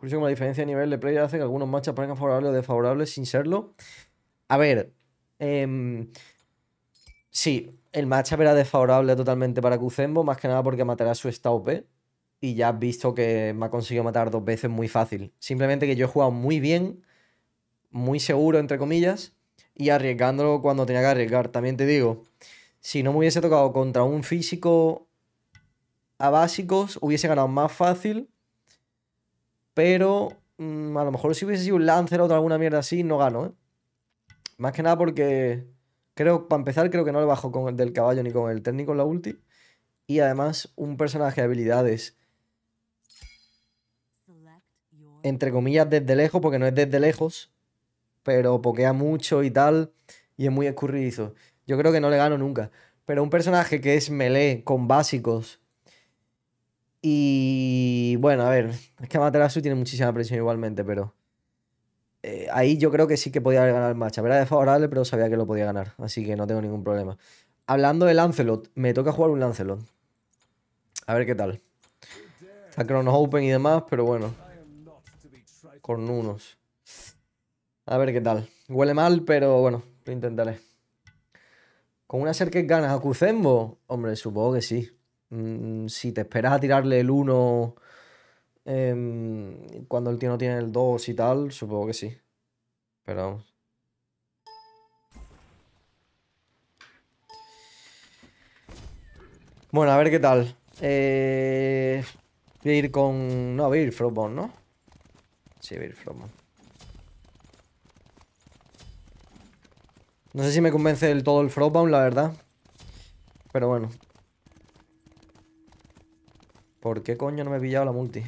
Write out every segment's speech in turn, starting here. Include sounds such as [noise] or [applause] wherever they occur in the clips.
Incluso como la diferencia de nivel de player hace que algunos matchups parezcan favorables o desfavorables sin serlo. A ver, em, sí, el matchup era desfavorable totalmente para Kuzembo, más que nada porque matará su estado Y ya has visto que me ha conseguido matar dos veces muy fácil. Simplemente que yo he jugado muy bien, muy seguro, entre comillas, y arriesgándolo cuando tenía que arriesgar. También te digo, si no me hubiese tocado contra un físico a básicos, hubiese ganado más fácil pero mm, a lo mejor si hubiese sido un Lancer o alguna mierda así, no gano, ¿eh? Más que nada porque creo, para empezar, creo que no le bajo con el del caballo ni con el técnico en la ulti. Y además, un personaje de habilidades. Entre comillas, desde lejos, porque no es desde lejos. Pero pokea mucho y tal. Y es muy escurridizo. Yo creo que no le gano nunca. Pero un personaje que es melee con básicos y bueno, a ver, es que Amaterasu tiene muchísima presión igualmente, pero eh, ahí yo creo que sí que podía ganar el match. Era desfavorable, pero sabía que lo podía ganar, así que no tengo ningún problema. Hablando de Lancelot, me toca jugar un Lancelot. A ver qué tal. Está Cronos Open y demás, pero bueno. Con unos A ver qué tal. Huele mal, pero bueno, lo intentaré. ¿Con una ser que ganas a Cucembo Hombre, supongo que sí. Mm, si te esperas a tirarle el 1 em, cuando el tío no tiene el 2 y tal, supongo que sí. Pero vamos. Bueno, a ver qué tal. Eh, voy a ir con... No, voy a ir Frostbone, ¿no? Sí, voy a ir Frostbone. No sé si me convence del todo el Frostbone, la verdad. Pero bueno, ¿Por qué coño no me he pillado la multi?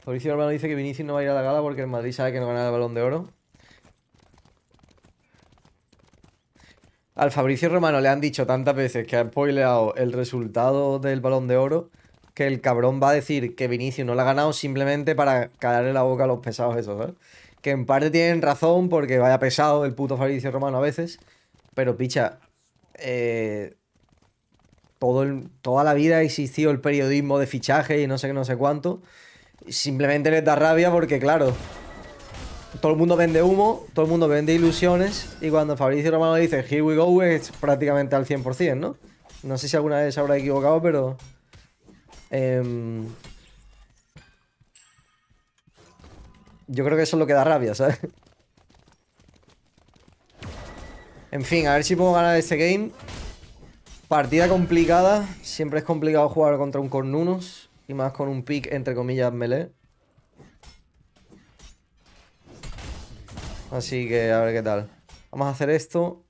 Fabricio Romano dice que Vinicius no va a ir a la gala porque el Madrid sabe que no gana el balón de oro. Al Fabricio Romano le han dicho tantas veces que ha spoileado el resultado del balón de oro que el cabrón va a decir que Vinicius no la ha ganado simplemente para calarle la boca a los pesados esos, ¿sabes? Que en parte tienen razón porque vaya pesado el puto Fabricio Romano a veces, pero picha, eh, todo toda la vida existido el periodismo de fichaje y no sé qué, no sé cuánto. Simplemente les da rabia porque, claro, todo el mundo vende humo, todo el mundo vende ilusiones. Y cuando Fabricio Romano dice, here we go, es prácticamente al 100%, ¿no? No sé si alguna vez se habrá equivocado, pero... Em, yo creo que eso es lo que da rabia, ¿sabes? En fin, a ver si puedo ganar este game. Partida complicada. Siempre es complicado jugar contra un cornunos. Y más con un pick, entre comillas, melee. Así que a ver qué tal. Vamos a hacer esto.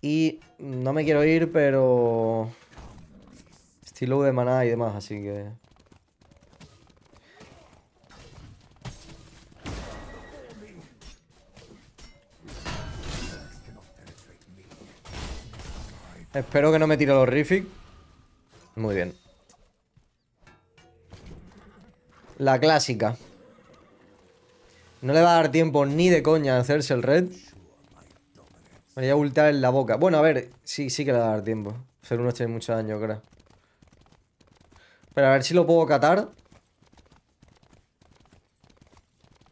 Y no me quiero ir, pero... Estoy low de maná y demás, así que... Espero que no me tire los Riffic. Muy bien. La clásica. No le va a dar tiempo ni de coña a hacerse el red. Me voy a ultar en la boca. Bueno, a ver, sí, sí que le va a dar tiempo. Ser uno tiene este mucho daño, creo. Pero a ver si lo puedo catar.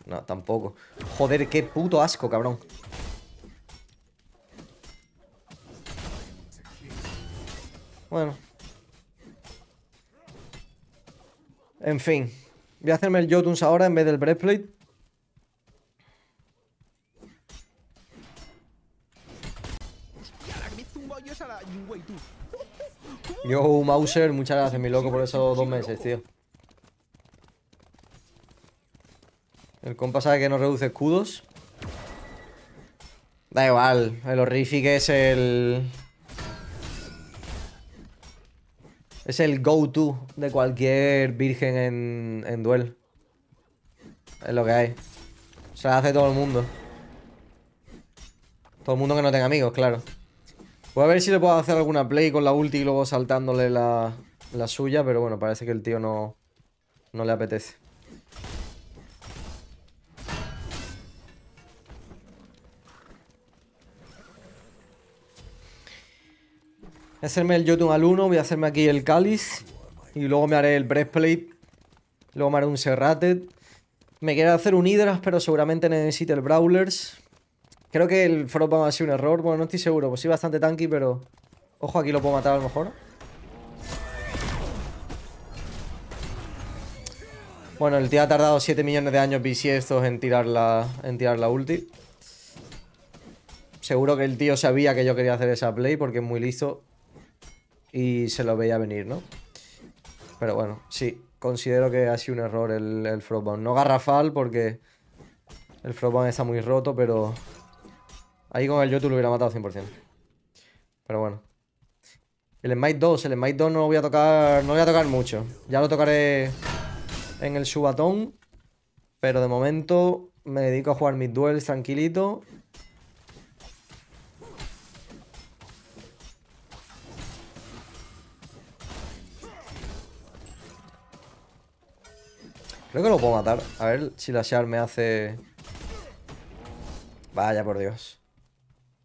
No, tampoco. Joder, qué puto asco, cabrón. Bueno. En fin. Voy a hacerme el Jotuns ahora en vez del breastplate. Yo, Mauser, muchas gracias, mi loco, por esos dos meses, tío. El compa sabe que no reduce escudos. Da igual, el horrific es el... Es el go-to de cualquier virgen en, en duel. Es lo que hay. Se lo hace todo el mundo. Todo el mundo que no tenga amigos, claro. Voy a ver si le puedo hacer alguna play con la ulti y luego saltándole la, suya, pero bueno, parece que el tío no, le apetece. Voy a hacerme el Jotun al 1, voy a hacerme aquí el cáliz y luego me haré el breastplate, luego me haré un serrated. Me quiero hacer un Hydras, pero seguramente necesite el Brawlers. Creo que el Frostbound ha sido un error. Bueno, no estoy seguro. Pues sí, bastante tanky, pero... Ojo, aquí lo puedo matar a lo mejor. Bueno, el tío ha tardado 7 millones de años bisiestos en tirar la, en tirar la ulti. Seguro que el tío sabía que yo quería hacer esa play porque es muy listo. Y se lo veía venir, ¿no? Pero bueno, sí. Considero que ha sido un error el, el Frostbound. No garrafal porque el Frostbound está muy roto, pero Ahí con el youtube lo hubiera matado 100%. Pero bueno. El Smite 2, el Smite 2 no voy a tocar, no voy a tocar mucho. Ya lo tocaré en el subatón. Pero de momento me dedico a jugar mis duels tranquilito. Creo que lo puedo matar. A ver si la Shard me hace... Vaya, por Dios.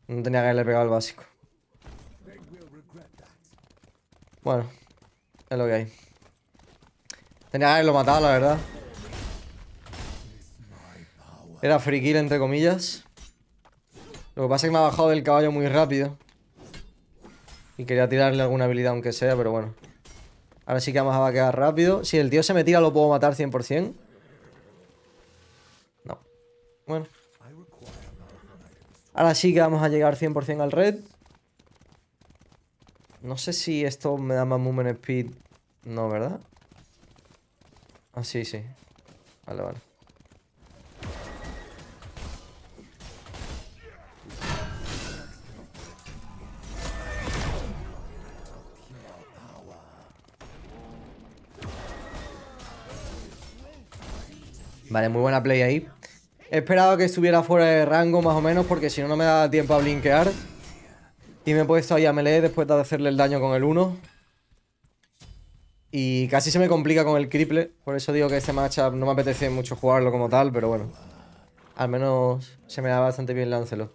No tenía que haberle pegado el básico. Bueno, es lo que hay. Tenía que haberlo matado, la verdad. Era free kill, entre comillas. Lo que pasa es que me ha bajado del caballo muy rápido. Y quería tirarle alguna habilidad, aunque sea, pero bueno. Ahora sí que vamos a quedar rápido. Si el tío se me tira, lo puedo matar 100%. No. Bueno. Ahora sí que vamos a llegar 100% al red. No sé si esto me da más movement speed. No, ¿verdad? Ah, sí, sí. Vale, vale. Vale, muy buena play ahí. He esperado que estuviera fuera de rango más o menos porque si no, no me da tiempo a blinkear. Y me he puesto ahí a melee después de hacerle el daño con el 1. Y casi se me complica con el triple. Por eso digo que este matchup no me apetece mucho jugarlo como tal, pero bueno. Al menos se me da bastante bien láncelo.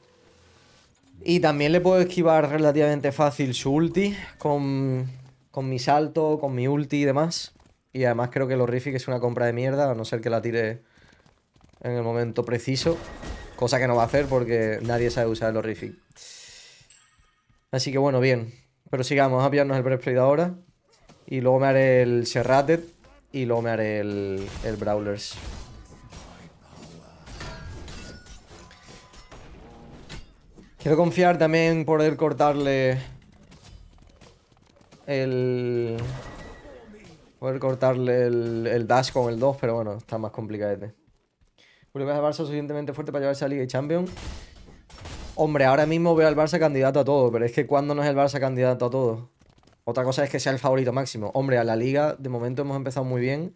Y también le puedo esquivar relativamente fácil su ulti con, mi salto, con mi ulti y demás. Y además creo que el horrific es una compra de mierda, a no ser que la tire en el momento preciso. Cosa que no va a hacer porque nadie sabe usar el horrific. Así que bueno, bien. Pero sigamos, a pillarnos el breastplate ahora. Y luego me haré el Serrated. Y luego me haré el, el Brawlers. Quiero confiar también en poder cortarle el... Poder cortarle el, el dash con el 2, pero bueno, está más complicado este es el Barça suficientemente fuerte para llevarse a Liga y Champions? Hombre, ahora mismo veo al Barça candidato a todo, pero es que cuando no es el Barça candidato a todo? Otra cosa es que sea el favorito máximo. Hombre, a la Liga de momento hemos empezado muy bien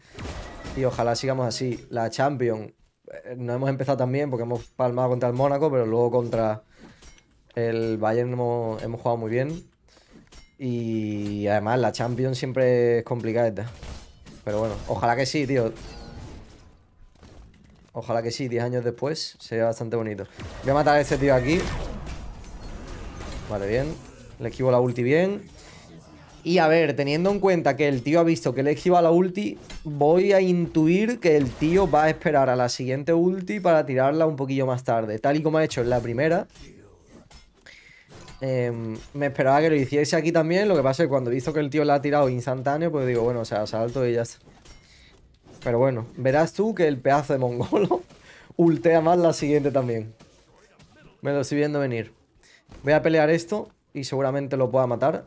y ojalá sigamos así. La Champions eh, no hemos empezado tan bien porque hemos palmado contra el Mónaco, pero luego contra el Bayern hemos, jugado muy bien. Y además la Champions siempre es complicada. Pero bueno, ojalá que sí, tío. Ojalá que sí, 10 años después Sería bastante bonito Voy a matar a este tío aquí Vale, bien Le esquivo la ulti bien Y a ver, teniendo en cuenta que el tío ha visto que le esquiva la ulti Voy a intuir que el tío va a esperar a la siguiente ulti Para tirarla un poquillo más tarde Tal y como ha hecho en la primera em, me esperaba que lo hiciese aquí también Lo que pasa es que cuando he visto que el tío la ha tirado instantáneo Pues digo, bueno, o sea, salto y ya está pero bueno, verás tú que el pedazo de mongolo [laughs] ultea más la siguiente también. Me lo estoy viendo venir. Voy a pelear esto y seguramente lo pueda matar.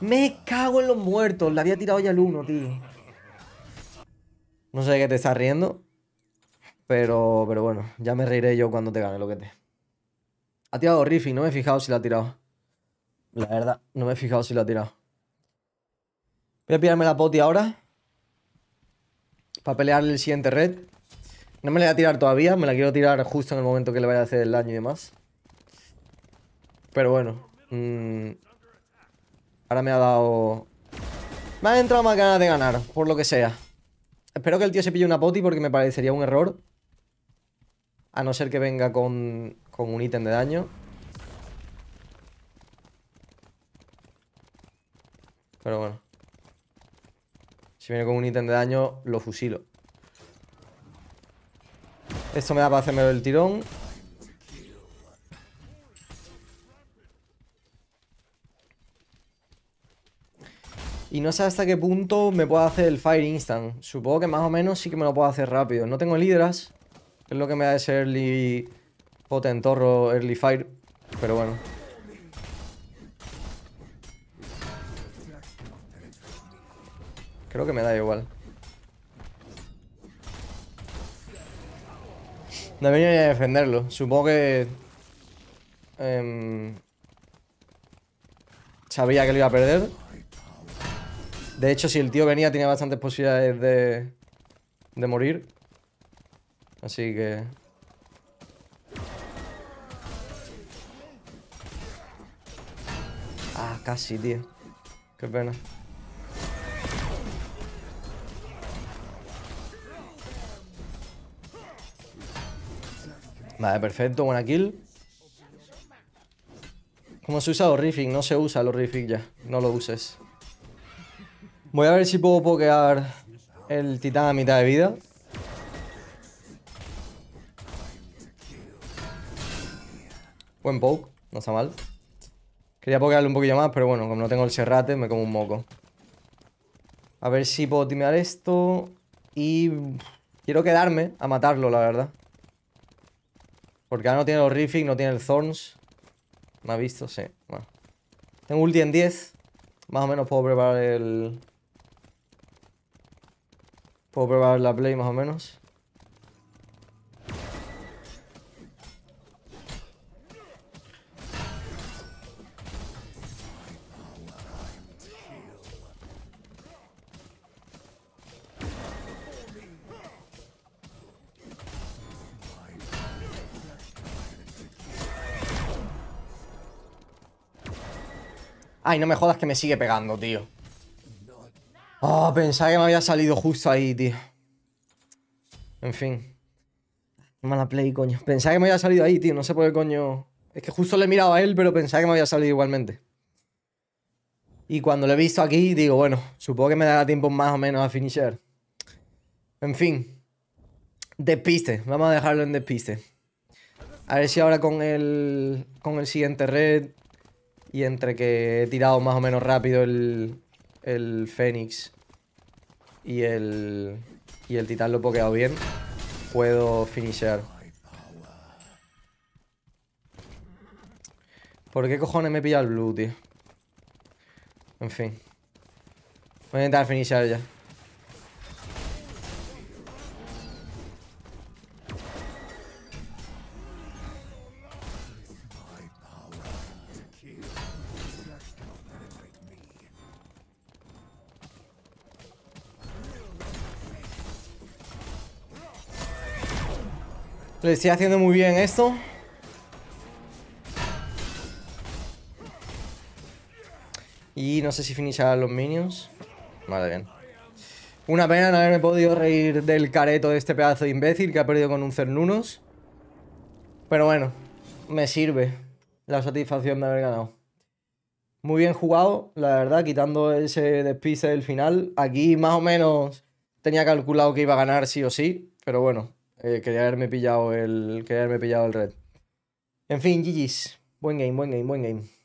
Me cago en los muertos. Le había tirado ya el uno, tío. No sé de qué te estás riendo. Pero, pero bueno, ya me reiré yo cuando te gane lo que te... Ha tirado Riffy, no me he fijado si la ha tirado. La verdad, no me he fijado si la ha tirado. Voy a pillarme la poti ahora. Para pelearle el siguiente red. No me la voy a tirar todavía, me la quiero tirar justo en el momento que le vaya a hacer el daño y demás. Pero bueno. Mm, ahora me ha dado... Me ha entrado más ganas de ganar, por lo que sea. Espero que el tío se pille una poti porque me parecería un error. A no ser que venga con con un ítem de daño. Pero bueno. Si viene con un ítem de daño, lo fusilo. Esto me da para hacerme el tirón. Y no sé hasta qué punto me puedo hacer el Fire Instant. Supongo que más o menos sí que me lo puedo hacer rápido. No tengo Lidras, es lo que me da de ser en torro, Early Fire, pero bueno. Creo que me da igual. No he venido a defenderlo. Supongo que... Em, sabía que lo iba a perder. De hecho, si el tío venía, tenía bastantes posibilidades de, de morir. Así que... Ah, casi, tío. Qué pena. Vale, perfecto, buena kill. ¿Cómo se usa los riffing? No se usa los riffing ya. No lo uses. Voy a ver si puedo pokear el titán a mitad de vida. Buen poke, no está mal. Quería pokearle un poquillo más, pero bueno, como no tengo el serrate, me como un moco. A ver si puedo timear esto. Y quiero quedarme a matarlo, la verdad. Porque ahora no tiene los Riffing, no tiene el Thorns. Me ha visto, sí. Tengo ulti en 10. Más o menos puedo preparar el... Puedo preparar la play, más o menos. Ay, no me jodas que me sigue pegando, tío. oh, pensaba que me había salido justo ahí, tío. En fin. Mala play, coño. Pensaba que me había salido ahí, tío. No sé por qué coño... Es que justo le he mirado a él, pero pensaba que me había salido igualmente. Y cuando lo he visto aquí, digo, bueno, supongo que me dará tiempo más o menos a finisher. En fin. Despiste. Vamos a dejarlo en despiste. A ver si ahora con el, con el siguiente red y entre que he tirado más o menos rápido el, el Fénix y el, y el Titán lo he pokeado bien, puedo finisher. ¿Por qué cojones me pilla el Blue, tío? En fin. Voy a intentar finisher ya. Le estoy haciendo muy bien esto. Y no sé si a los minions. Vale, bien. Una pena no haberme podido reír del careto de este pedazo de imbécil que ha perdido con un Cernunos. Pero bueno, me sirve la satisfacción de haber ganado. Muy bien jugado, la verdad, quitando ese despiste del final. Aquí más o menos tenía calculado que iba a ganar sí o sí, pero bueno, eh, quería haberme pillado el. Quería haberme pillado el red. En fin, GG's. Buen game, buen game, buen game.